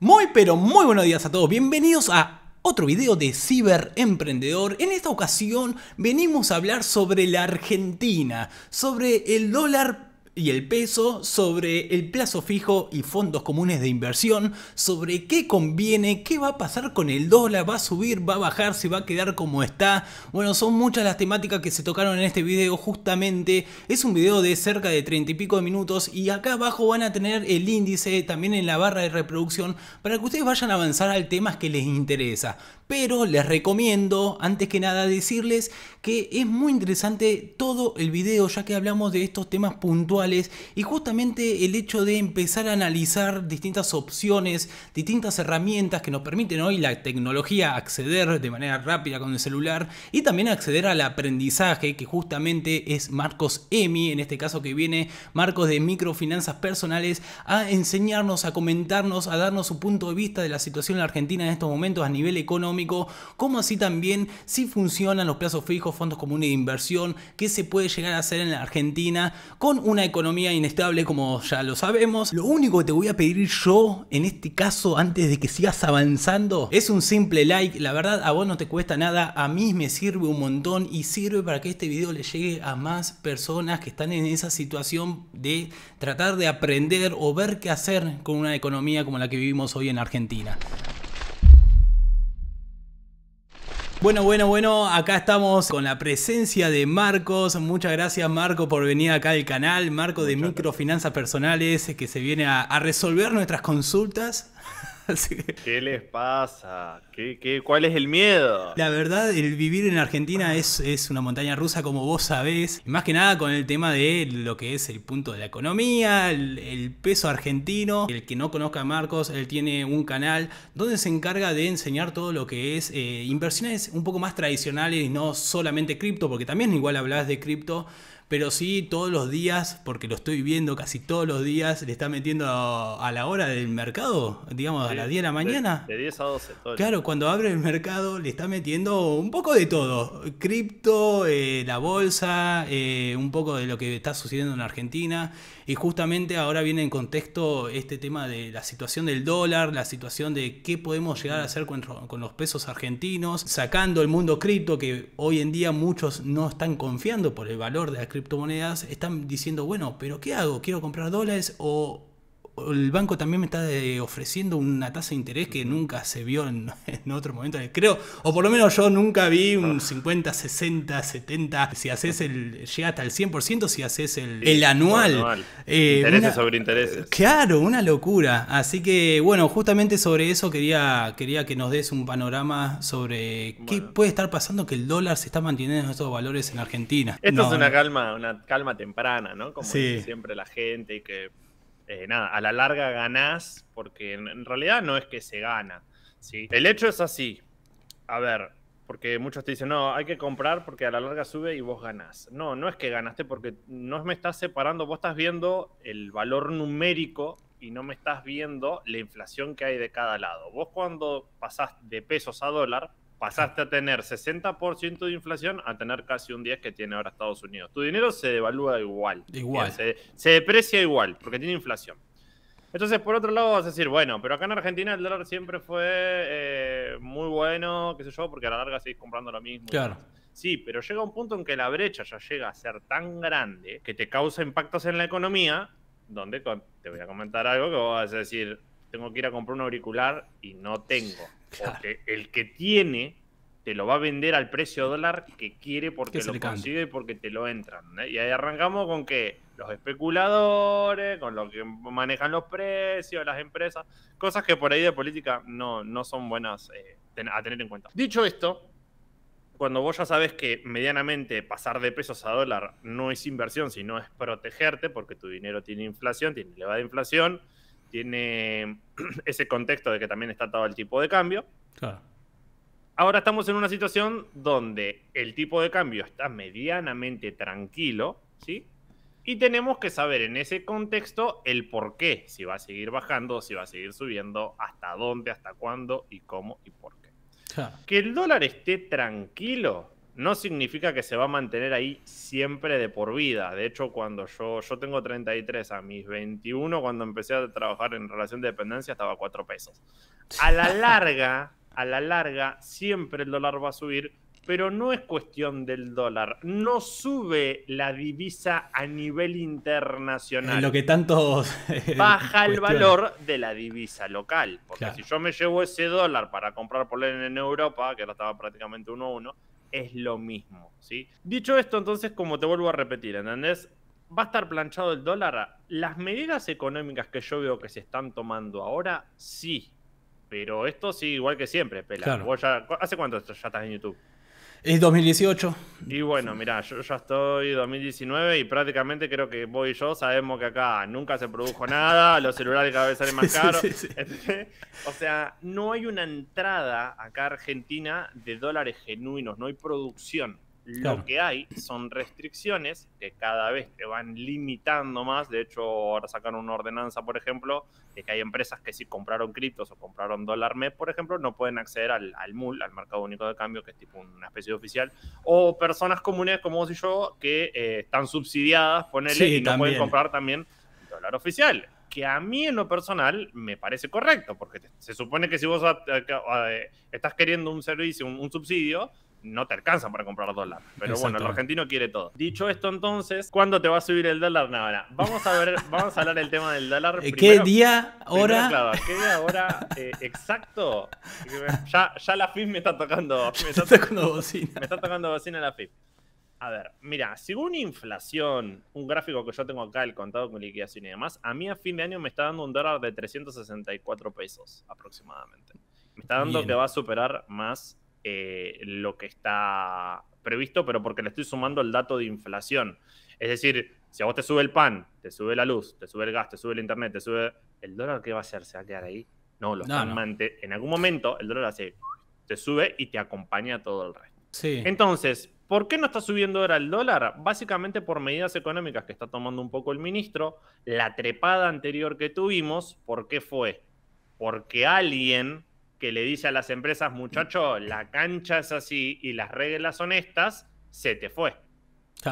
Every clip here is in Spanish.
Muy pero muy buenos días a todos, bienvenidos a otro video de Ciber Emprendedor. En esta ocasión venimos a hablar sobre la Argentina, sobre el dólar y el peso, sobre el plazo fijo y fondos comunes de inversión, sobre qué conviene, qué va a pasar con el dólar, va a subir, va a bajar, se va a quedar como está. Bueno, son muchas las temáticas que se tocaron en este video justamente. Es un video de cerca de 30 y pico de minutos y acá abajo van a tener el índice también en la barra de reproducción para que ustedes vayan a avanzar al tema que les interesa. Pero les recomiendo, antes que nada, decirles que es muy interesante todo el video, ya que hablamos de estos temas puntuales y justamente el hecho de empezar a analizar distintas opciones, distintas herramientas que nos permiten hoy la tecnología acceder de manera rápida con el celular y también acceder al aprendizaje, que justamente es Marcos Emi, en este caso que viene Marcos de Microfinanzas Personales, a enseñarnos, a comentarnos, a darnos su punto de vista de la situación en la Argentina en estos momentos a nivel económico como así también si funcionan los plazos fijos, fondos comunes de inversión, que se puede llegar a hacer en la Argentina con una economía inestable como ya lo sabemos. Lo único que te voy a pedir yo en este caso antes de que sigas avanzando es un simple like, la verdad a vos no te cuesta nada, a mí me sirve un montón y sirve para que este video le llegue a más personas que están en esa situación de tratar de aprender o ver qué hacer con una economía como la que vivimos hoy en Argentina. Bueno, bueno, bueno, acá estamos con la presencia de Marcos. Muchas gracias Marco por venir acá al canal. Marco de Microfinanzas Personales que se viene a resolver nuestras consultas. ¿Qué les pasa? ¿Qué, cuál es el miedo? La verdad, el vivir en Argentina es, es una montaña rusa, como vos sabés. más que nada con el tema de lo que es el punto de la economía, el, peso argentino. El que no conozca a Marcos, él tiene un canal donde se encarga de enseñar todo lo que es eh, inversiones un poco más tradicionales, Y no solamente cripto, porque también igual hablabas de cripto pero sí todos los días, porque lo estoy viendo casi todos los días, le está metiendo a, la hora del mercado, digamos a las 10 de la mañana. De, 10 a 12. claro, cuando abre el mercado le está metiendo un poco de todo, cripto, eh, la bolsa, eh, un poco de lo que está sucediendo en Argentina. Y justamente ahora viene en contexto este tema de la situación del dólar, la situación de qué podemos llegar a hacer con, los pesos argentinos, sacando el mundo cripto, que hoy en día muchos no están confiando por el valor de las criptomonedas, están diciendo, bueno, pero ¿qué hago? ¿Quiero comprar dólares o el banco también me está ofreciendo una tasa de interés que nunca se vio en, otro momento. Creo, o por lo menos yo nunca vi un 50, 60, 70. Si haces el. llega hasta el 100% si haces el, el anual. Eh, intereses sobre intereses. Claro, una locura. Así que, bueno, justamente sobre eso quería, quería que nos des un panorama sobre qué puede estar pasando que el dólar se está manteniendo en estos valores en Argentina. Esto es una eh. calma, una calma temprana, ¿no? Como dice siempre la gente y que eh, nada, a la larga ganás, porque en, realidad no es que se gana. ¿sí? El hecho es así. A ver, porque muchos te dicen, no, hay que comprar porque a la larga sube y vos ganás. No, no es que ganaste porque no me estás separando, vos estás viendo el valor numérico y no me estás viendo la inflación que hay de cada lado. Vos cuando pasás de pesos a dólar, pasaste a tener 60% de inflación a tener casi un 10 que tiene ahora Estados Unidos. Tu dinero se devalúa igual. Igual. Se, deprecia igual, porque tiene inflación. Entonces, por otro lado, vas a decir, bueno, pero acá en Argentina el dólar siempre fue eh, muy bueno, qué sé yo, porque a la larga seguís comprando lo mismo. Claro. Sí, pero llega un punto en que la brecha ya llega a ser tan grande que te causa impactos en la economía, donde te voy a comentar algo que vas a decir, tengo que ir a comprar un auricular y no tengo el que tiene te lo va a vender al precio dólar que quiere porque lo consigue y porque te lo entran. ¿eh? Y ahí arrancamos con que los especuladores, con los que manejan los precios, las empresas, cosas que por ahí de política no, no son buenas eh, a tener en cuenta. Dicho esto, cuando vos ya sabes que medianamente pasar de pesos a dólar no es inversión, sino es protegerte porque tu dinero tiene inflación, tiene elevada inflación, tiene ese contexto de que también está atado el tipo de cambio. Ahora estamos en una situación donde el tipo de cambio está medianamente tranquilo, ¿sí? Y tenemos que saber en ese contexto el por qué, si va a seguir bajando, si va a seguir subiendo, hasta dónde, hasta cuándo y cómo y por qué. Que el dólar esté tranquilo no significa que se va a mantener ahí siempre de por vida. De hecho, cuando yo, yo tengo 33 a mis 21, cuando empecé a trabajar en relación de dependencia, estaba a 4 pesos. A la larga, a la larga, siempre el dólar va a subir, pero no es cuestión del dólar. No sube la divisa a nivel internacional. lo que tanto... Baja el valor de la divisa local. Porque si yo me llevo ese dólar para comprar polen en Europa, que ahora estaba prácticamente 1 a 1, es lo mismo, ¿sí? Dicho esto, entonces, como te vuelvo a repetir, ¿entendés? Va a estar planchado el dólar. Las medidas económicas que yo veo que se están tomando ahora, sí. Pero esto sí, igual que siempre, Pela. ¿Hace cuánto ya estás en YouTube? Es 2018. Y bueno, mira yo ya estoy 2019 y prácticamente creo que vos y yo sabemos que acá nunca se produjo nada, los celulares cada vez salen más caros. o sea, no hay una entrada acá a Argentina de dólares genuinos, no hay producción. Lo que hay son restricciones que cada vez te van limitando más. De hecho, ahora sacaron una ordenanza, por ejemplo, de que hay empresas que si compraron criptos o compraron dólar MEP, por ejemplo, no pueden acceder al, al MUL, al mercado único de cambio, que es tipo una especie de oficial. O personas comunes como vos y yo que eh, están subsidiadas, ponele, y no pueden comprar también dólar oficial que a mí en lo personal me parece correcto, porque se supone que si vos estás queriendo un servicio, un, subsidio, no te alcanzan para comprar dólar. Pero bueno, el argentino quiere todo. Dicho esto, entonces, ¿cuándo te va a subir el dólar? Nada, Vamos a ver, vamos a hablar del tema del dólar. Eh, primero, ¿Qué día, hora? claro, ¿Qué día, hora eh, exacto? Ya, ya la FIP me está tocando. Me está, tocando bocina. Me está tocando bocina la FIP. A ver, mira, según inflación, un gráfico que yo tengo acá, el contado con liquidación y demás, a mí a fin de año me está dando un dólar de 364 pesos aproximadamente. Me está dando que va a superar más eh, lo que está previsto, pero porque le estoy sumando el dato de inflación. Es decir, si a vos te sube el pan, te sube la luz, te sube el gas, te sube el internet, te sube el dólar, ¿qué va a hacer? ¿Se va a quedar ahí? No, lo están En algún momento el dólar se te sube y te acompaña todo el resto. Sí. Entonces, ¿por qué no está subiendo ahora el dólar? Básicamente por medidas económicas que está tomando un poco el ministro, la trepada anterior que tuvimos, ¿por qué fue? Porque alguien que le dice a las empresas, muchacho, la cancha es así y las reglas son estas, se te fue.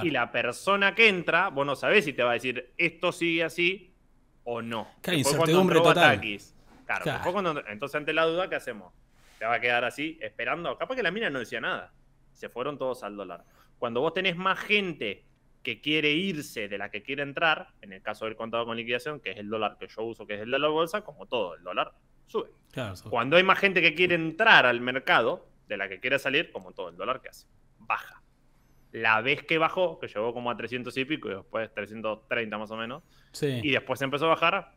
Y la persona que entra, vos no sabés si te va a decir esto sigue así o no. Claro, incertidumbre total. Claro, claro. Cuando... entonces ante la duda, ¿qué hacemos? ¿Te va a quedar así esperando? Capaz que la mina no decía nada. Se fueron todos al dólar. Cuando vos tenés más gente que quiere irse de la que quiere entrar, en el caso del contado con liquidación, que es el dólar que yo uso, que es el de la bolsa, como todo el dólar, sube. Cuando hay más gente que quiere entrar al mercado de la que quiere salir, como todo el dólar que hace, baja. La vez que bajó, que llegó como a 300 y pico y después 330 más o menos, sí. y después empezó a bajar,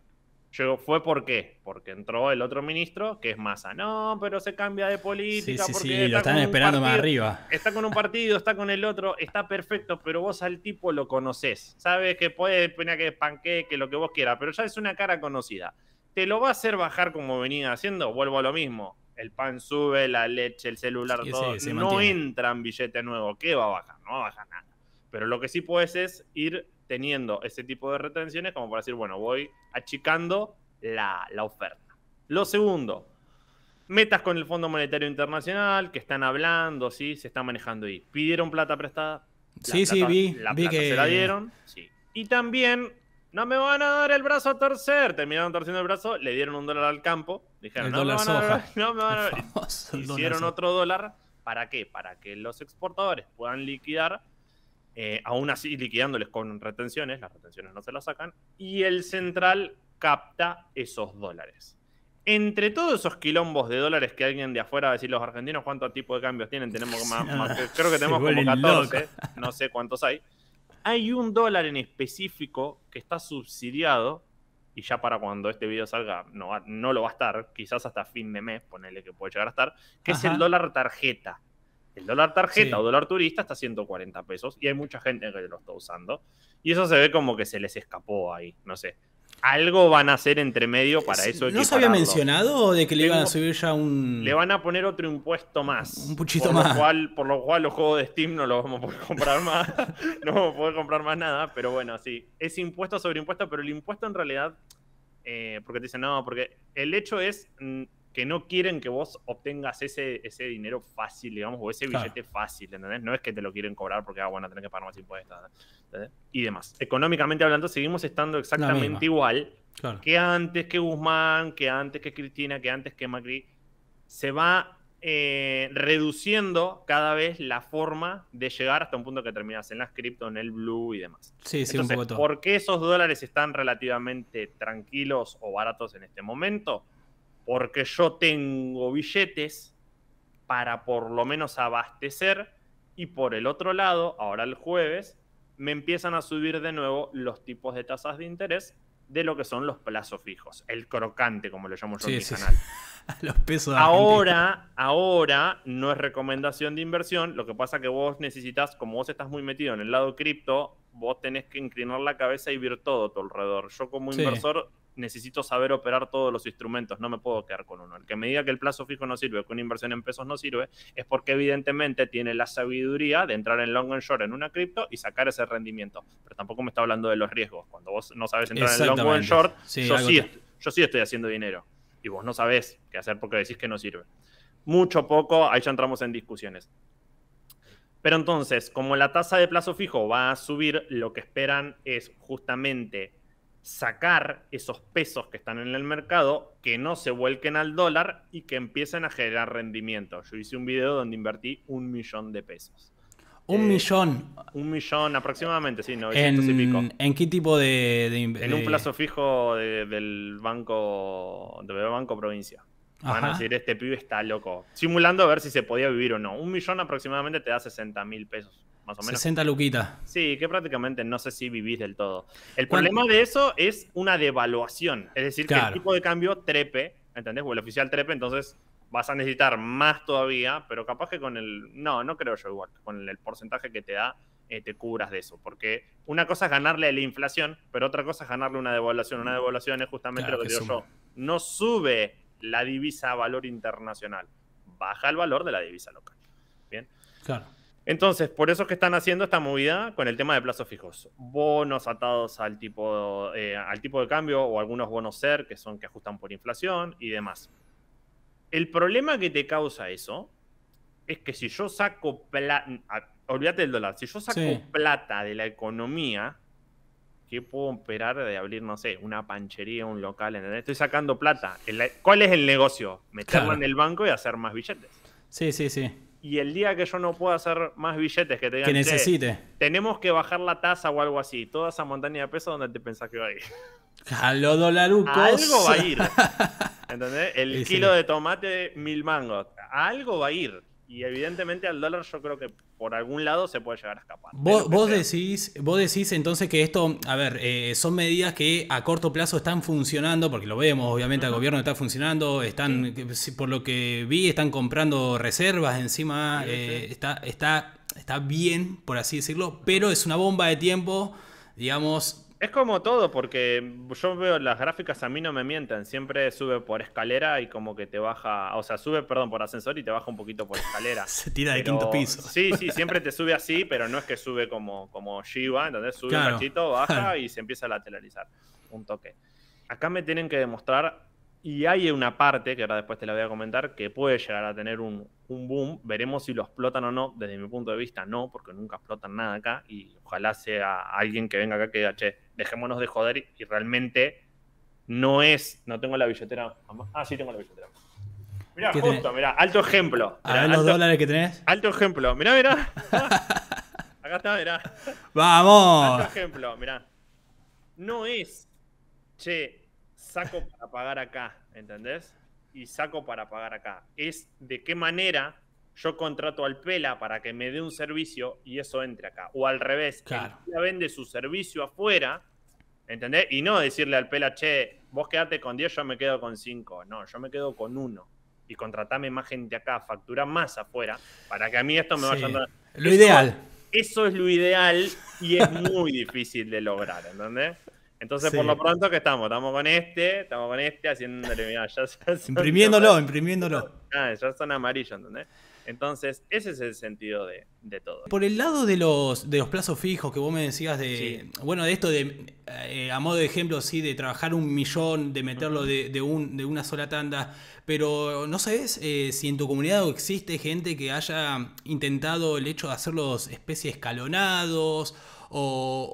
Llegó, fue por Porque entró el otro ministro, que es Massa. Ah, no, pero se cambia de política. Sí, sí, sí, está lo están esperando más arriba. Está con un partido, está con el otro, está perfecto, pero vos al tipo lo conocés. Sabes que puede pena que panqueque, lo que vos quieras, pero ya es una cara conocida te lo va a hacer bajar como venía haciendo, vuelvo a lo mismo. El pan sube, la leche, el celular, todo. no entran billetes nuevos. ¿Qué va a bajar? No va a bajar nada. Pero lo que sí puedes es ir teniendo ese tipo de retenciones como para decir, bueno, voy achicando la, oferta. Lo segundo, metas con el Fondo Monetario Internacional, que están hablando, sí, se está manejando ahí. ¿Pidieron plata prestada? sí, sí, vi. La plata que... se la dieron, Y también no me van a dar el brazo a torcer. Terminaron torciendo el brazo, le dieron un dólar al campo. Dijeron, no, me van Hicieron otro dólar. ¿Para qué? Para que los exportadores puedan liquidar, eh, aún así liquidándoles con retenciones, las retenciones no se las sacan, y el central capta esos dólares. Entre todos esos quilombos de dólares que alguien de afuera va a decir los argentinos cuántos tipo de cambios tienen, tenemos creo que tenemos como 14, no sé cuántos hay hay un dólar en específico que está subsidiado, y ya para cuando este video salga no, no lo va a estar, quizás hasta fin de mes, ponele que puede llegar a estar, que es el dólar tarjeta. El dólar tarjeta o dólar turista está a 140 pesos y hay mucha gente que lo está usando. Y eso se ve como que se les escapó ahí, no sé algo van a hacer entre medio para eso. ¿No se había mencionado de que le iban a subir ya un. Le van a poner otro impuesto más. Un puchito más. cual, por lo cual los juegos de Steam no los vamos a poder comprar más. no vamos a poder comprar más nada. Pero bueno, sí. Es impuesto sobre impuesto, pero el impuesto en realidad. Eh, porque te dicen, no, porque el hecho es. Mm, que no quieren que vos obtengas ese, ese dinero fácil, digamos, o ese billete fácil, ¿entendés? No es que te lo quieren cobrar porque, ah, bueno, tenés que pagar más impuestos, ¿entendés? Y demás. Económicamente hablando, seguimos estando exactamente igual que antes que Guzmán, que antes que Cristina, que antes que Macri. Se va eh, reduciendo cada vez la forma de llegar hasta un punto que terminas en las cripto, en el blue y demás. Sí, sí, un poco todo. ¿Por qué esos dólares están relativamente tranquilos o baratos en este momento? porque yo tengo billetes para por lo menos abastecer y por el otro lado, ahora el jueves, me empiezan a subir de nuevo los tipos de tasas de interés de lo que son los plazos fijos, el crocante, como lo llamo yo en mi canal. los pesos ahora, ahora no es recomendación de inversión, lo que pasa que vos necesitas, como vos estás muy metido en el lado cripto, vos tenés que inclinar la cabeza y ver todo a tu alrededor. Yo como inversor necesito saber operar todos los instrumentos, no me puedo quedar con uno. El que me diga que el plazo fijo no sirve, que una inversión en pesos no sirve, es porque evidentemente tiene la sabiduría de entrar en long and short en una cripto y sacar ese rendimiento. Pero tampoco me está hablando de los riesgos. Cuando vos no sabes entrar en long o en short, yo, sí, estoy haciendo dinero. Y vos no sabés qué hacer porque decís que no sirve. Mucho poco, ahí ya entramos en discusiones. Pero entonces, como la tasa de plazo fijo va a subir, lo que esperan es justamente sacar esos pesos que están en el mercado, que no se vuelquen al dólar y que empiecen a generar rendimiento. Yo hice un video donde invertí un millón de pesos. Un eh, millón. Un millón aproximadamente, sí, 900 en, y pico. ¿En qué tipo de, de En un plazo fijo del banco del banco provincia. Van a decir, este pibe está loco. Simulando a ver si se podía vivir o no. Un millón aproximadamente te da 60 mil pesos. 60 luquitas. Sí, que prácticamente no sé si vivís del todo. El problema de eso es una devaluación, es decir, que el tipo de cambio trepe, ¿entendés? O el oficial trepe, entonces vas a necesitar más todavía, pero capaz que con el... No, no creo yo igual, con el, porcentaje que te da eh, te cubras de eso, porque una cosa es ganarle la inflación, pero otra cosa es ganarle una devaluación. Una devaluación es justamente lo que, digo yo, no sube la divisa a valor internacional, baja el valor de la divisa local. Bien. Claro. Entonces, por eso es que están haciendo esta movida con el tema de plazos fijos. Bonos atados al tipo, eh, al tipo de cambio o algunos bonos SER que son que ajustan por inflación y demás. El problema que te causa eso es que si yo saco plata, olvídate del dólar, si yo saco plata de la economía, ¿qué puedo esperar de abrir, no sé, una panchería, un local? En Estoy sacando plata. ¿Cuál es el negocio? Meterla en el banco y hacer más billetes. Sí, sí, sí y el día que yo no pueda hacer más billetes que te que necesite. Tenemos que bajar la tasa o algo así. Toda esa montaña de peso donde te pensás que va a ir. A los dolarucos. algo va a ir. ¿Entendés? El kilo de tomate, mil mangos. algo va a ir. Y evidentemente al dólar yo creo que por algún lado se puede llegar a escapar. Vos, decís, vos decís entonces que esto, a ver, eh, son medidas que a corto plazo están funcionando, porque lo vemos, obviamente, el gobierno está funcionando, están, por lo que vi, están comprando reservas encima, eh, Está, está, está bien, por así decirlo, pero es una bomba de tiempo, digamos, es como todo, porque yo veo las gráficas, a mí no me mienten, siempre sube por escalera y como que te baja, o sea, sube, perdón, por ascensor y te baja un poquito por escalera. Se tira de quinto piso. Sí, sí, siempre te sube así, pero no es que sube como, como Shiva, ¿entendés? Sube un cachito, baja y se empieza a lateralizar. Un toque. Acá me tienen que demostrar y hay una parte, que ahora después te la voy a comentar, que puede llegar a tener un, boom. Veremos si lo explotan o no. Desde mi punto de vista, no, porque nunca explotan nada acá. Y ojalá sea alguien que venga acá que diga, che, dejémonos de joder y realmente no es. No tengo la billetera. Ah, sí tengo la billetera. Mirá, justo, mirá, alto ejemplo. los dólares que tenés. Alto ejemplo, mirá, mirá. acá está, mirá. ¡Vamos! Alto ejemplo, mirá. No es. Che, saco para pagar acá, ¿entendés? Y saco para pagar acá. Es de qué manera yo contrato al Pela para que me dé un servicio y eso entre acá. O al revés, que vende su servicio afuera, ¿entendés? Y no decirle al Pela, che, vos quedate con 10, yo me quedo con 5. No, yo me quedo con uno. Y contratame más gente acá, factura más afuera, para que a mí esto me vaya sí. a... Lo ideal. Eso es lo ideal y es muy difícil de lograr, ¿entendés? Entonces, por lo pronto, que estamos? Estamos con este, estamos con este, haciendo mirá, ya Imprimiéndolo, imprimiéndolo. Ah, ya son amarillos, ¿entendés? Entonces, ese es el sentido de, todo. Por el lado de los, de los plazos fijos que vos me decías de. Bueno, de esto de. Eh, a modo de ejemplo, sí, de trabajar un millón, de meterlo de, de, un, de una sola tanda. Pero no sabes eh, si en tu comunidad existe gente que haya intentado el hecho de hacerlos especies escalonados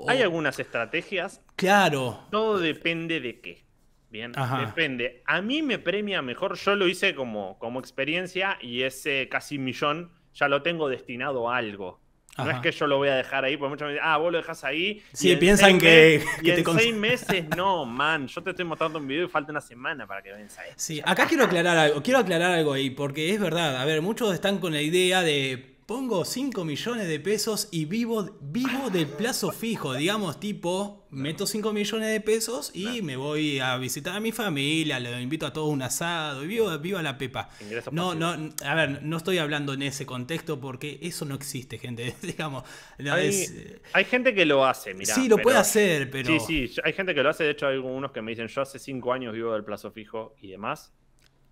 hay algunas estrategias. Claro. Todo depende de qué. Bien, depende. A mí me premia mejor, yo lo hice como, como experiencia y ese casi millón ya lo tengo destinado a algo. No es que yo lo voy a dejar ahí, porque muchos me dicen, ah, vos lo dejas ahí. Si piensan que, que. Y en seis meses, no, man. Yo te estoy mostrando un video y falta una semana para que a ahí. Sí, acá quiero aclarar algo. Quiero aclarar algo ahí, porque es verdad. A ver, muchos están con la idea de pongo 5 millones de pesos y vivo, vivo del plazo fijo, digamos, tipo, meto 5 millones de pesos y me voy a visitar a mi familia, le invito a todo un asado, y vivo, viva la pepa. No, no, a ver, no estoy hablando en ese contexto porque eso no existe, gente, digamos. hay, hay, gente que lo hace, mira. Sí, lo puede hacer, pero... Sí, sí, hay gente que lo hace, de hecho hay algunos que me dicen, yo hace 5 años vivo del plazo fijo y demás.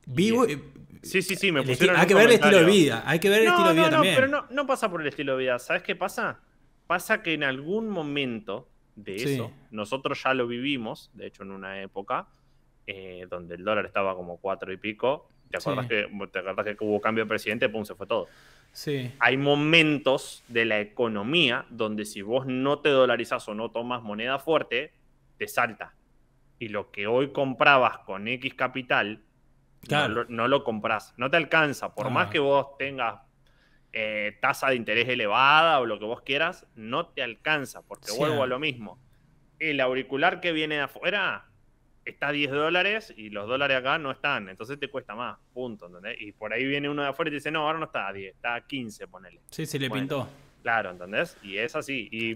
Vivo. Y, eh, sí, sí, sí, me Hay que ver el estilo de vida. Hay que ver el no, estilo de vida no, No, pero no, pasa por el estilo de vida. ¿Sabes qué pasa? Pasa que en algún momento de eso, nosotros ya lo vivimos, de hecho, en una época eh, donde el dólar estaba como cuatro y pico. ¿Te acuerdas que, ¿Te que hubo cambio de presidente? Pum, se fue todo. Sí. Hay momentos de la economía donde si vos no te dolarizás o no tomas moneda fuerte, te salta. Y lo que hoy comprabas con X capital no, lo compras, no te alcanza. Por ah. más que vos tengas eh, tasa de interés elevada o lo que vos quieras, no te alcanza, porque vuelvo a lo mismo. El auricular que viene de afuera está a 10 dólares y los dólares acá no están, entonces te cuesta más, punto, Y por ahí viene uno de afuera y te dice, no, ahora no está a 10, está a 15, ponele. Sí, se le pintó. Claro, ¿entendés? Y es así.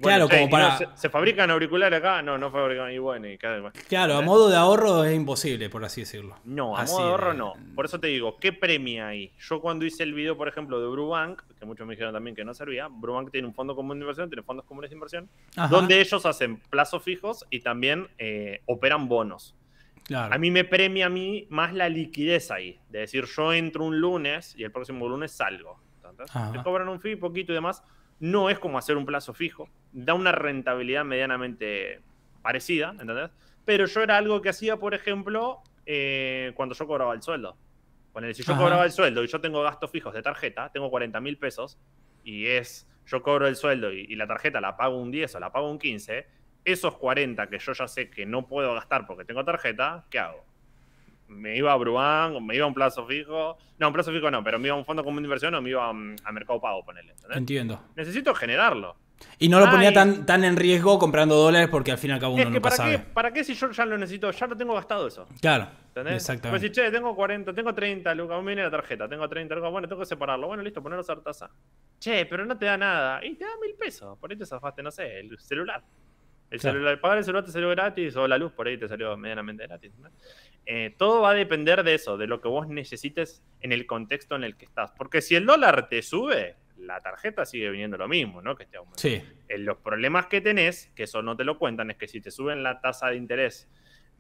se, fabrican auriculares acá? No, no fabrican. Y bueno, y cada... Claro, a modo de ahorro es imposible, por así decirlo. No, a modo de ahorro no. Por eso te digo, ¿qué premia ahí? Yo cuando hice el video, por ejemplo, de Brubank, que muchos me dijeron también que no servía, Brubank tiene un fondo común de inversión, tiene fondos comunes de inversión, donde ellos hacen plazos fijos y también eh, operan bonos. Claro. A mí me premia a mí más la liquidez ahí. De decir, yo entro un lunes y el próximo lunes salgo. Te cobran un fee, poquito y demás no es como hacer un plazo fijo, da una rentabilidad medianamente parecida, ¿entendés? Pero yo era algo que hacía, por ejemplo, eh, cuando yo cobraba el sueldo. Bueno, si yo cobraba el sueldo y yo tengo gastos fijos de tarjeta, tengo 40 mil pesos, y es, yo cobro el sueldo y, y, la tarjeta la pago un 10 o la pago un 15, esos 40 que yo ya sé que no puedo gastar porque tengo tarjeta, ¿qué hago? me iba a Bruan, me iba a un plazo fijo. No, un plazo fijo no, pero me iba a un fondo común de inversión o me iba a, Mercado Pago, ponele. ¿entendés? Entiendo. Necesito generarlo. Y no lo ponía tan, tan en riesgo comprando dólares porque al fin y al cabo uno no nunca para Qué, ¿Para qué si yo ya lo necesito? Ya lo tengo gastado eso. Claro. Exactamente. Pues si, che, tengo 40, tengo 30 lucas, me viene la tarjeta, tengo 30 lucas, bueno, tengo que separarlo. Bueno, listo, ponerlo a tasa. Che, pero no te da nada. Y te da mil pesos. Por ahí te zafaste, no sé, el celular. El pagar el celular te salió gratis o la luz por ahí te salió medianamente gratis. Eh, todo va a depender de eso, de lo que vos necesites en el contexto en el que estás. Porque si el dólar te sube, la tarjeta sigue viniendo lo mismo, ¿no? Que esté sí. Eh, los problemas que tenés, que eso no te lo cuentan, es que si te suben la tasa de interés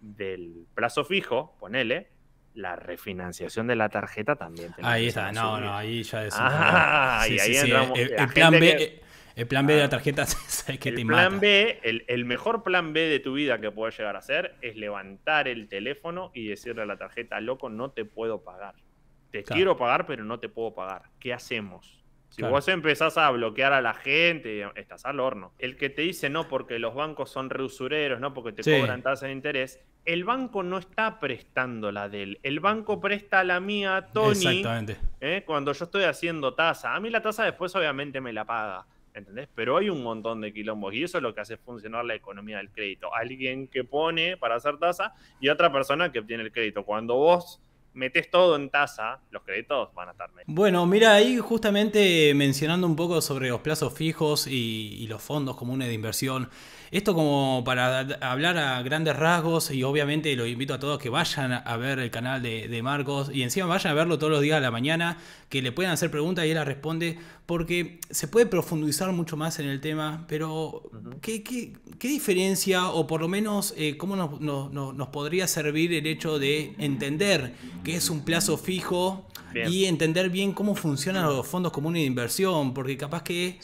del plazo fijo, ponele, la refinanciación de la tarjeta también. te Ahí está, no, no, ahí ya es. Ah, ahí eh, el, plan el plan B de la tarjeta es que el plan B, el, mejor plan B de tu vida que puedes llegar a hacer es levantar el teléfono y decirle a la tarjeta, loco, no te puedo pagar. Te quiero pagar, pero no te puedo pagar. ¿Qué hacemos? Si vos empezás a bloquear a la gente, estás al horno. El que te dice no porque los bancos son reusureros, no porque te cobran tasa de interés, el banco no está prestando la de él. El banco presta la mía a Tony. Exactamente. ¿eh? Cuando yo estoy haciendo tasa. A mí la tasa después obviamente me la paga. ¿Entendés? Pero hay un montón de quilombos y eso es lo que hace funcionar la economía del crédito. Alguien que pone para hacer tasa y otra persona que obtiene el crédito. Cuando vos metés todo en tasa, los créditos van a estar menos. Bueno, mira, ahí justamente mencionando un poco sobre los plazos fijos y los fondos comunes de inversión. Esto como para hablar a grandes rasgos y obviamente lo invito a todos que vayan a ver el canal de, Marcos y encima vayan a verlo todos los días a la mañana, que le puedan hacer preguntas y él las responde, porque se puede profundizar mucho más en el tema, pero ¿qué, diferencia o por lo menos eh, cómo nos, nos podría servir el hecho de entender que es un plazo fijo? y entender bien cómo funcionan los fondos comunes de inversión, porque capaz que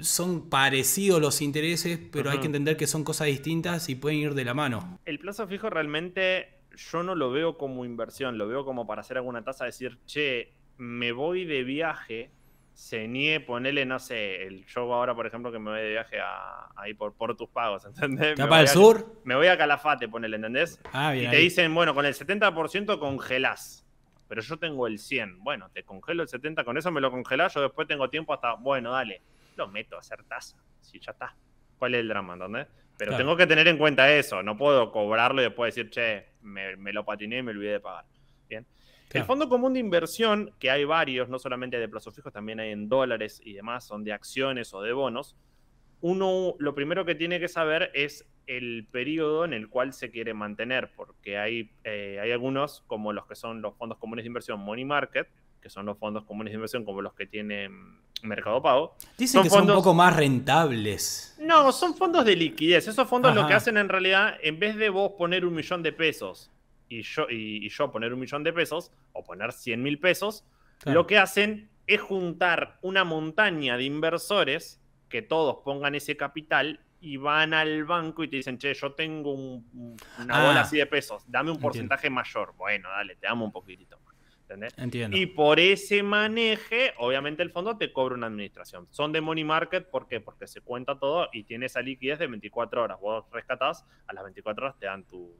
son parecidos los intereses, pero hay que entender que son cosas distintas y pueden ir de la mano. El plazo fijo realmente yo no lo veo como inversión, lo veo como para hacer alguna tasa, decir, che, me voy de viaje, se nie, ponele, no sé, el show ahora, por ejemplo, que me voy de viaje ahí por, por tus pagos, ¿entendés? del sur? Me voy a Calafate, ponele, ¿entendés? Ah, y te dicen, bueno, con el 70% congelás pero yo tengo el 100. Bueno, te congelo el 70, con eso me lo congelás, yo después tengo tiempo hasta, bueno, dale, lo meto a hacer tasa, si ya está. ¿Cuál es el drama, entendés? Pero tengo que tener en cuenta eso, no puedo cobrarlo y después decir, che, me, lo patiné y me olvidé de pagar. Bien. El fondo común de inversión, que hay varios, no solamente de plazo fijo, también hay en dólares y demás, son de acciones o de bonos. Uno, lo primero que tiene que saber es el periodo en el cual se quiere mantener, porque hay, eh, hay algunos, como los que son los fondos comunes de inversión Money Market, que son los fondos comunes de inversión como los que tienen mm, Mercado Pago. Dicen que son un poco más rentables. No, son fondos de liquidez. Esos fondos lo que hacen en realidad, en vez de vos poner un millón de pesos y yo, y, yo poner un millón de pesos o poner 100 mil pesos, lo que hacen es juntar una montaña de inversores que todos pongan ese capital y van al banco y te dicen, che, yo tengo un, una ah. bola así de pesos, dame un porcentaje mayor. Bueno, dale, te damos un poquitito. ¿entendés? Entiendo. Y por ese maneje, obviamente el fondo te cobra una administración. Son de money market, ¿por qué? Porque se cuenta todo y tiene esa liquidez de 24 horas. Vos rescatás, a las 24 horas te dan tu,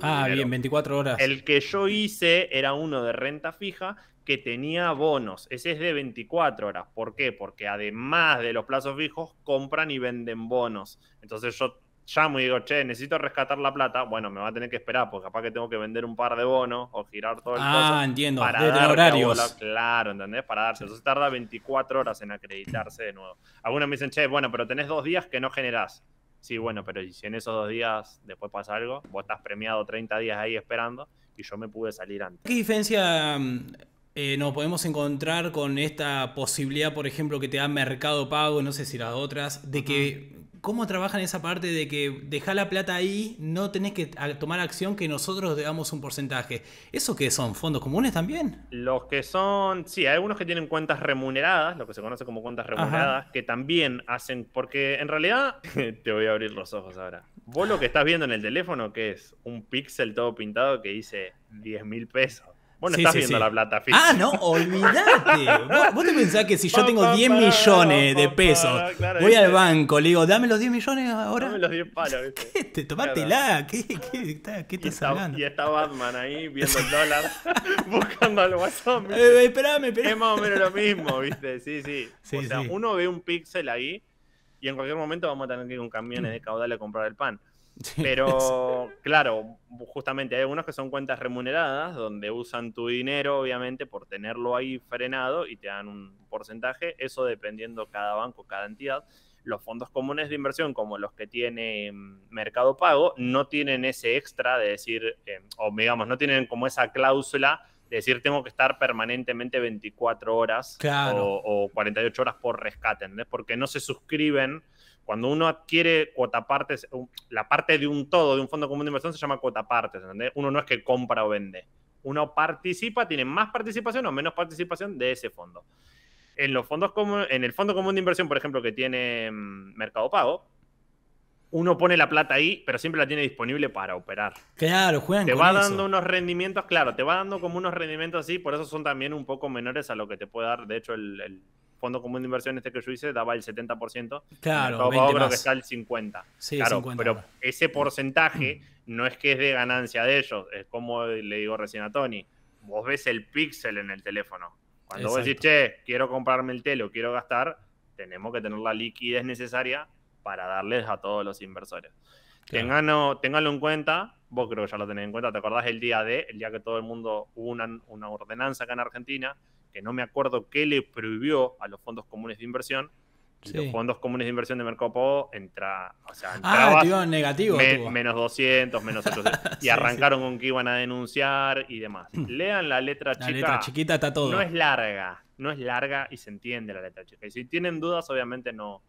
ah, bien, 24 horas. El que yo hice era uno de renta fija que tenía bonos. Ese es de 24 horas. ¿Por qué? Porque además de los plazos fijos, compran y venden bonos. Entonces yo llamo y digo, che, necesito rescatar la plata. Bueno, me va a tener que esperar porque capaz que tengo que vender un par de bonos o girar todo el Ah, entiendo. Para claro, ¿entendés? Para darse. Entonces tarda 24 horas en acreditarse de nuevo. Algunos me dicen, che, bueno, pero tenés dos días que no generás. Sí, bueno, pero si en esos dos días después pasa algo, vos estás premiado 30 días ahí esperando y yo me pude salir antes. ¿Qué diferencia mm, eh, nos podemos encontrar con esta posibilidad, por ejemplo, que te da Mercado Pago, no sé si las otras, de que ¿cómo trabajan esa parte de que deja la plata ahí, no tenés que tomar acción que nosotros damos un porcentaje? ¿Eso qué son? ¿Fondos comunes también? Los que son, sí, hay algunos que tienen cuentas remuneradas, lo que se conoce como cuentas remuneradas, que también hacen, porque en realidad, te voy a abrir los ojos ahora. Vos lo que estás viendo en el teléfono, que es un píxel todo pintado que dice 10 mil pesos. Bueno, estás viendo la plata Ah, no, olvidate. ¿Vos, te pensás que si yo tengo 10 millones de pesos, voy al banco, le digo, dame los 10 millones ahora. Dame los 10 palos, ¿Qué? Te, este, tomátela. ¿Qué, qué, qué, qué estás hablando? Y está Batman ahí viendo el dólar, buscando al guasón. Eh, esperame, Es más o menos lo mismo, ¿viste? Sí, sí. o sea, uno ve un píxel ahí y en cualquier momento vamos a tener que ir con camiones de caudal a comprar el pan. Pero claro, justamente hay algunos que son cuentas remuneradas, donde usan tu dinero, obviamente, por tenerlo ahí frenado y te dan un porcentaje, eso dependiendo cada banco, cada entidad. Los fondos comunes de inversión, como los que tiene mm, Mercado Pago, no tienen ese extra de decir, eh, o digamos, no tienen como esa cláusula de decir tengo que estar permanentemente 24 horas o, 48 horas por rescate, ¿entendés? Porque no se suscriben cuando uno adquiere cuota partes, la parte de un todo, de un fondo común de inversión, se llama cuota partes, ¿entendés? Uno no es que compra o vende. Uno participa, tiene más participación o menos participación de ese fondo. En los fondos en el fondo común de inversión, por ejemplo, que tiene mm, Mercado Pago, uno pone la plata ahí, pero siempre la tiene disponible para operar. Claro, juegan. Te va dando unos rendimientos, claro, te va dando como unos rendimientos así, por eso son también un poco menores a lo que te puede dar, de hecho, el fondo común de inversión este que yo hice daba el 70%. Claro, el creo que está el 50%. Sí, 50 pero ese porcentaje no es que es de ganancia de ellos, es como le digo recién a Tony, vos ves el píxel en el teléfono. Cuando vos decís, che, quiero comprarme el telo, quiero gastar, tenemos que tener la liquidez necesaria para darles a todos los inversores. Ténganlo en cuenta, vos creo que ya lo tenés en cuenta, ¿te acordás el día de, el día que todo el mundo hubo una, una ordenanza acá en Argentina? que no me acuerdo qué le prohibió a los fondos comunes de inversión. Los fondos comunes de inversión de Mercado Pago entra, o sea, ah, negativo. menos 200, menos 800. y arrancaron con que iban a denunciar y demás. Mm. Lean la letra chica. La letra chiquita está todo. No es larga, no es larga y se entiende la letra chica. Y si tienen dudas, obviamente no,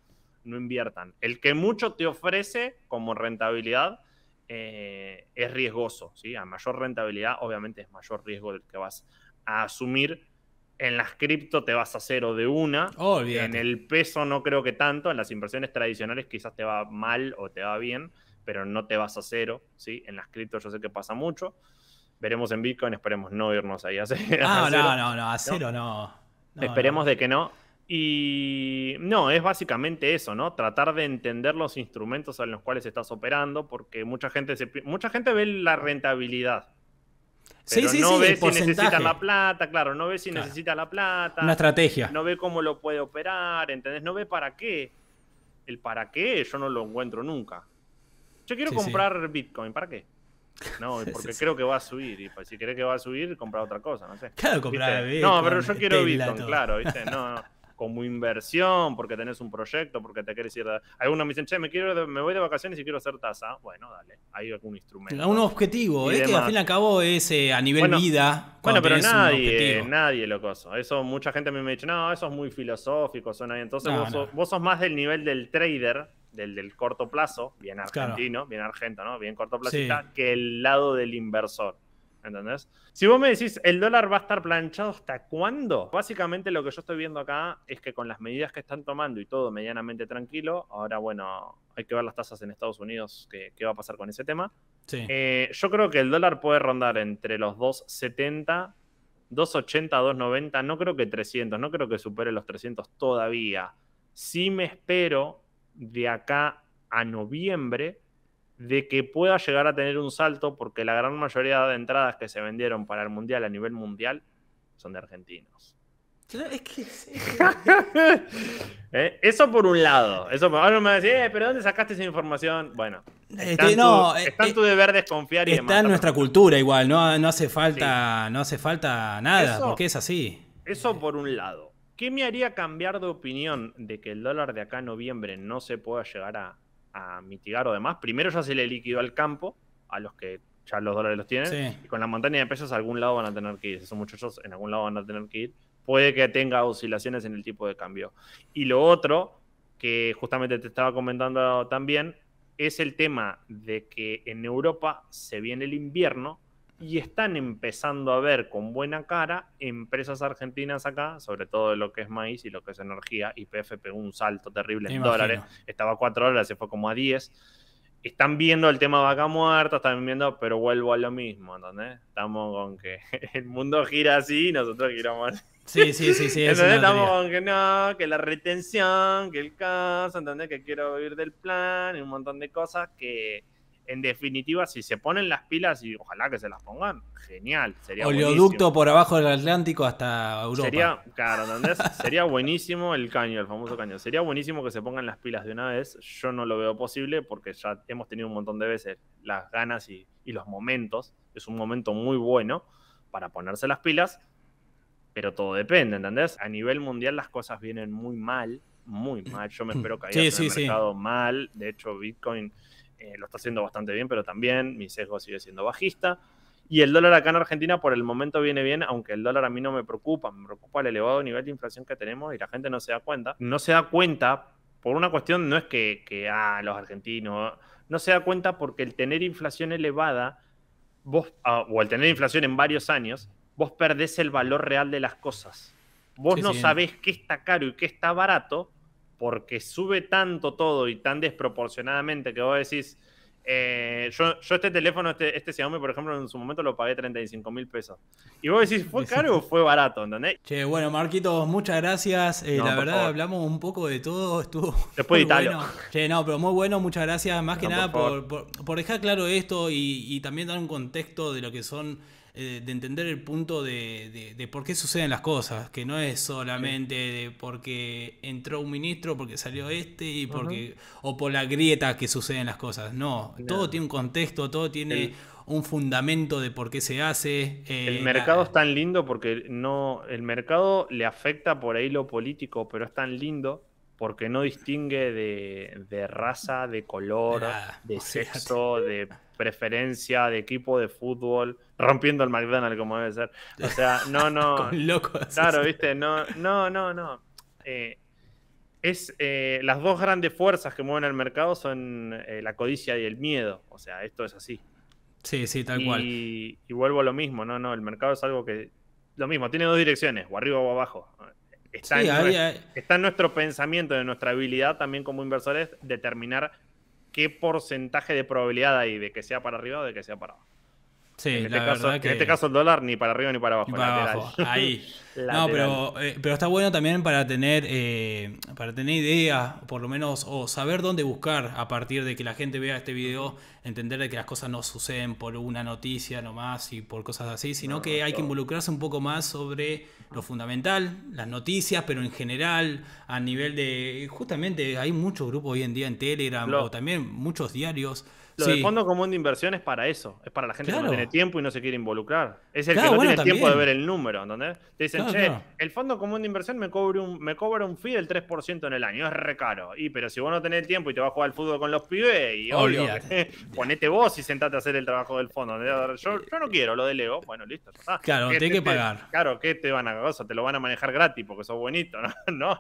no inviertan. El que mucho te ofrece como rentabilidad eh, es riesgoso. ¿sí? A mayor rentabilidad, obviamente, es mayor riesgo el que vas a asumir. En las cripto te vas a cero de una. En el peso no creo que tanto. En las inversiones tradicionales quizás te va mal o te va bien, pero no te vas a cero. ¿sí? En las cripto yo sé que pasa mucho. Veremos en Bitcoin, esperemos no irnos ahí a ah, cero. No, no, no, a cero no. esperemos de que no. Y no, es básicamente eso, ¿no? Tratar de entender los instrumentos en los cuales estás operando, porque mucha gente, se, mucha gente ve la rentabilidad no ve si necesita la plata, claro, no ve si necesita la plata. Una estrategia. No ve cómo lo puede operar, ¿entendés? No ve para qué. El para qué yo no lo encuentro nunca. Yo quiero comprar Bitcoin, ¿para qué? No, porque creo que va a subir. Y pues si crees que va a subir, comprar otra cosa, no sé. Claro, comprar Bitcoin. No, pero yo quiero Bitcoin, claro, ¿viste? No, no. como inversión, porque tenés un proyecto, porque te querés ir. a... Algunos me dicen, che, me, quiero me voy de vacaciones y quiero hacer tasa. Bueno, dale, hay algún instrumento. Un objetivo, es que al fin y al cabo es eh, a nivel vida. Bueno, pero nadie, nadie lo Eso, mucha gente me me dice, no, eso es muy filosófico, suena Entonces vos, Sos, vos sos más del nivel del trader, del, del corto plazo, bien argentino, bien bien no bien corto plazo, que el lado del inversor. ¿entendés? Si vos me decís, el dólar va a estar planchado hasta cuándo, básicamente lo que yo estoy viendo acá es que con las medidas que están tomando y todo medianamente tranquilo, ahora bueno, hay que ver las tasas en Estados Unidos, qué, va a pasar con ese tema. Sí. Eh, yo creo que el dólar puede rondar entre los 2,70, 2,80, 2,90, no creo que 300, no creo que supere los 300 todavía. Sí me espero de acá a noviembre de que pueda llegar a tener un salto porque la gran mayoría de entradas que se vendieron para el Mundial a nivel mundial son de argentinos. Eh, eso por un lado. Eso Ahora me va eh, pero ¿dónde sacaste esa información? Bueno, este, está en no, tu, eh, deber desconfiar y Está en nuestra cultura igual, no, no, hace falta, no hace falta nada, porque es así. Eso por un lado. ¿Qué me haría cambiar de opinión de que el dólar de acá en noviembre no se pueda llegar a, a mitigar o demás. Primero ya se le liquidó al campo, a los que ya los dólares los tienen. Y con la montaña de pesos a algún lado van a tener que ir. Esos muchachos en algún lado van a tener que ir. Puede que tenga oscilaciones en el tipo de cambio. Y lo otro, que justamente te estaba comentando también, es el tema de que en Europa se viene el invierno y están empezando a ver con buena cara empresas argentinas acá, sobre todo lo que es maíz y lo que es energía. IPF pegó un salto terrible en dólares, estaba a 4 dólares, se fue como a 10. Están viendo el tema vaca muerta, están viendo, pero vuelvo a lo mismo, ¿entendés? Estamos con que el mundo gira así y nosotros giramos así. Sí, sí, sí, sí. estamos con que no, que la retención, que el caso, ¿entendés? Que quiero vivir del plan y un montón de cosas que en definitiva, si se ponen las pilas y ojalá que se las pongan, genial. Sería Oleoducto por abajo del Atlántico hasta Europa. Sería, claro, ¿entendés? sería buenísimo el caño, el famoso caño. Sería buenísimo que se pongan las pilas de una vez. Yo no lo veo posible porque ya hemos tenido un montón de veces las ganas y, los momentos. Es un momento muy bueno para ponerse las pilas, pero todo depende, ¿entendés? A nivel mundial las cosas vienen muy mal, muy mal. Yo me espero que haya mercado mal. De hecho, Bitcoin eh, lo está haciendo bastante bien, pero también mi sesgo sigue siendo bajista. Y el dólar acá en Argentina por el momento viene bien, aunque el dólar a mí no me preocupa, me preocupa el elevado nivel de inflación que tenemos y la gente no se da cuenta. No se da cuenta por una cuestión, no es que, ah, los argentinos, no se da cuenta porque el tener inflación elevada, vos, ah, o el tener inflación en varios años, vos perdés el valor real de las cosas. Vos no sabés qué está caro y qué está barato porque sube tanto todo y tan desproporcionadamente que vos decís, eh, yo, este teléfono, este, este Xiaomi, por ejemplo, en su momento lo pagué 35 mil pesos. Y vos decís, ¿fue caro o fue barato? ¿Entendés? Che, bueno, Marquitos, muchas gracias. Eh, la verdad, hablamos un poco de todo. Estuvo. Después de bueno. Che, no, pero muy bueno, muchas gracias. Más que nada por, dejar claro esto y también dar un contexto de lo que son eh, de entender el punto de, por qué suceden las cosas, que no es solamente de porque entró un ministro, porque salió este, y porque, o por la grieta que suceden las cosas. No, todo tiene un contexto, todo tiene un fundamento de por qué se hace. Eh, el mercado es tan lindo porque no, el mercado le afecta por ahí lo político, pero es tan lindo porque no distingue de, raza, de color, ah, de sexo, de preferencia, de equipo de fútbol, rompiendo el McDonald's como debe ser. O sea, no, no. Claro, viste, no, no, no, no. Eh, es eh, las dos grandes fuerzas que mueven el mercado son eh, la codicia y el miedo. O sea, esto es así. Sí, sí, tal cual. Y vuelvo a lo mismo, no, no, el mercado es algo que. Lo mismo, tiene dos direcciones, o arriba o abajo. Está, en, en nuestro pensamiento, en nuestra habilidad también como inversores, determinar qué porcentaje de probabilidad hay de que sea para arriba o de que sea para abajo en, este caso, que... en este caso el dólar ni para arriba ni para abajo. ahí. no, pero, eh, pero está bueno también para tener, eh, para tener idea, por lo menos, o saber dónde buscar a partir de que la gente vea este video, entender de que las cosas no suceden por una noticia nomás y por cosas así, sino que hay que involucrarse un poco más sobre lo fundamental, las noticias, pero en general, a nivel de, justamente hay muchos grupos hoy en día en Telegram o también muchos diarios lo del fondo común de inversión es para eso, es para la gente que no tiene tiempo y no se quiere involucrar. Es el que no tiene tiempo de ver el número, ¿entendés? Te dicen, che, el fondo común de inversión me cobra un, me cobra un fee del 3% en el año, es recaro Y pero si vos no tenés tiempo y te vas a jugar al fútbol con los pibes, y ponete vos y sentate a hacer el trabajo del fondo. Yo, no quiero lo delego, bueno, listo, ya Claro, que pagar. Te, claro, ¿qué te van a Te lo van a manejar gratis porque sos bonito, ¿no?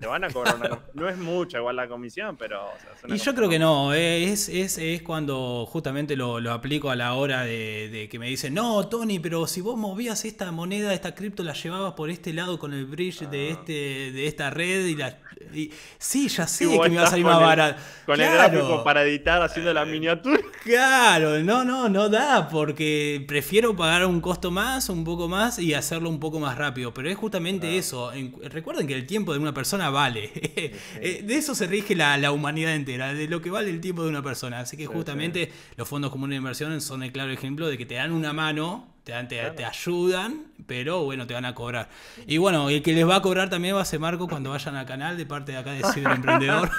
te van a cobrar No es mucha igual la comisión, pero. y yo creo que no, eh, es, es, es cuando justamente lo, aplico a la hora de, que me dicen, no, Tony, pero si vos movías esta moneda, esta cripto, la llevabas por este lado con el bridge de, ah. este, de esta red y la... Y, sí, ya sé que me va a salir más barato. Con el gráfico para editar haciendo la eh, miniatura. Claro, no, no, no da, porque prefiero pagar un costo más, un poco más y hacerlo un poco más rápido. Pero es justamente eso. recuerden que el tiempo de una persona vale. Eh, de eso se rige la, humanidad entera, de lo que vale el tiempo de una persona. Así que justamente los fondos comunes de inversión son el claro ejemplo de que te dan una mano, te, te, ayudan, pero bueno, te van a cobrar. Y bueno, el que les va a cobrar también va a ser Marco cuando vayan al canal de parte de acá de Ciudad Emprendedor.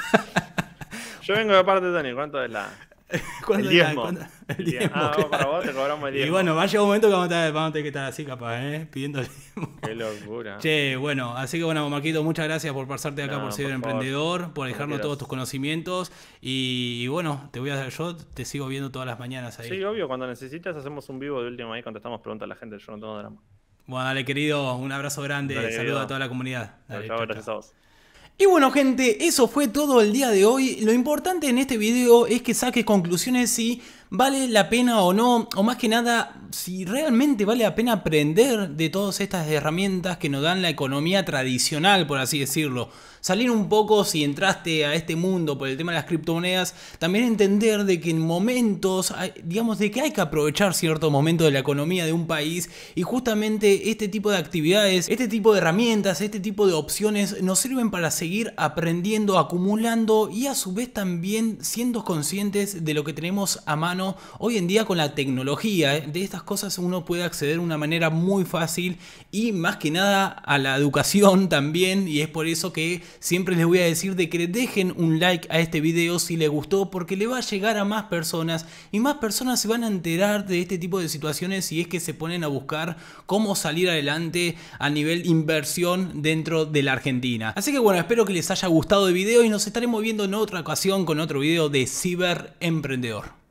Yo vengo de parte de Tony, ¿cuánto es la? el tiempo el Ah, para vos te cobramos el Y bueno, va a llegar un momento que vamos a, tener, que estar así, capaz, ¿eh? Pidiendo el Qué locura. Che, bueno, así que bueno, maquito muchas gracias por pasarte acá, por ser emprendedor, por dejarnos todos tus conocimientos. Y, bueno, te voy a yo te sigo viendo todas las mañanas ahí. Sí, obvio, cuando necesitas hacemos un vivo de último ahí, contestamos preguntas a la gente, yo no tengo drama. Bueno, dale, querido, un abrazo grande. Saludos a toda la comunidad. Dale, chau, gracias a vos. Y bueno gente, eso fue todo el día de hoy. Lo importante en este video es que saques conclusiones y vale la pena o no, o más que nada, si realmente vale la pena aprender de todas estas herramientas que nos dan la economía tradicional, por así decirlo. Salir un poco, si entraste a este mundo por el tema de las criptomonedas, también entender de que en momentos, digamos, de que hay que aprovechar cierto momento de la economía de un país y justamente este tipo de actividades, este tipo de herramientas, este tipo de opciones nos sirven para seguir aprendiendo, acumulando y a su vez también siendo conscientes de lo que tenemos a mano Hoy en día con la tecnología ¿eh? de estas cosas uno puede acceder de una manera muy fácil y más que nada a la educación también. Y es por eso que siempre les voy a decir de que dejen un like a este video si les gustó porque le va a llegar a más personas y más personas se van a enterar de este tipo de situaciones y es que se ponen a buscar cómo salir adelante a nivel inversión dentro de la Argentina. Así que bueno, espero que les haya gustado el video y nos estaremos viendo en otra ocasión con otro video de Ciber Emprendedor.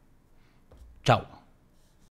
Chao.